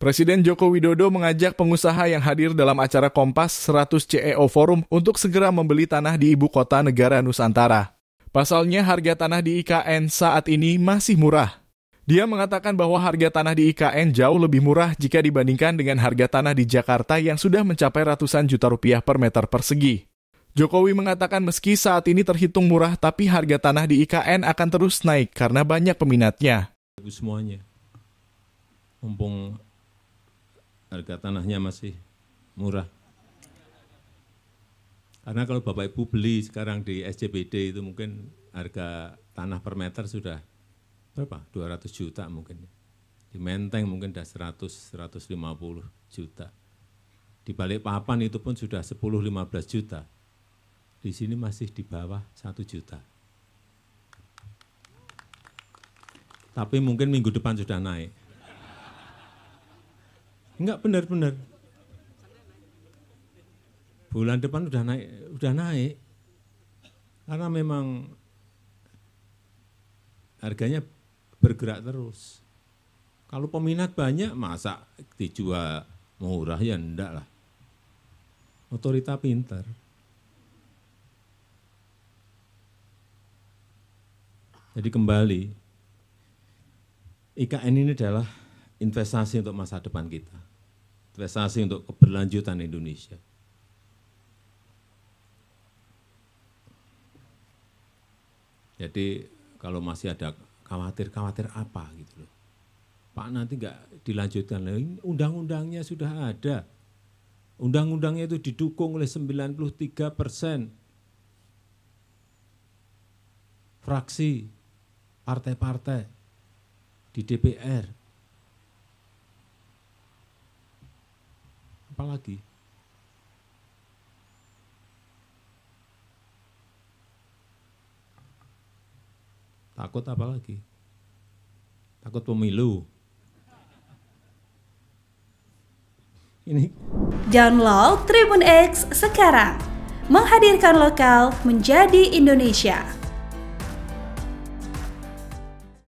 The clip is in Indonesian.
Presiden Joko Widodo mengajak pengusaha yang hadir dalam acara Kompas 100 CEO Forum untuk segera membeli tanah di ibu kota negara Nusantara. Pasalnya harga tanah di IKN saat ini masih murah. Dia mengatakan bahwa harga tanah di IKN jauh lebih murah jika dibandingkan dengan harga tanah di Jakarta yang sudah mencapai ratusan juta rupiah per meter persegi. Jokowi mengatakan meski saat ini terhitung murah, tapi harga tanah di IKN akan terus naik karena banyak peminatnya. Semuanya. Mumpung harga tanahnya masih murah. Karena kalau Bapak Ibu beli sekarang di SCBD itu mungkin harga tanah per meter sudah berapa? 200 juta mungkin. Di Menteng mungkin sudah 100, 150 juta. Di balik papan itu pun sudah 10-15 juta. Di sini masih di bawah 1 juta. Tapi mungkin minggu depan sudah naik. Enggak benar-benar. Bulan depan udah naik, udah naik. Karena memang harganya bergerak terus. Kalau peminat banyak, masa dijual murah ya enggak lah. Otorita pinter Jadi kembali, IKN ini adalah investasi untuk masa depan kita, investasi untuk keberlanjutan Indonesia. Jadi kalau masih ada khawatir-khawatir apa gitu loh. Pak nanti nggak dilanjutkan lagi, undang-undangnya sudah ada. Undang-undangnya itu didukung oleh 93 persen fraksi, partai-partai di DPR. apa lagi? Takut apa lagi? Takut pemilu. Ini. Download Tribun X sekarang. Menghadirkan lokal menjadi Indonesia.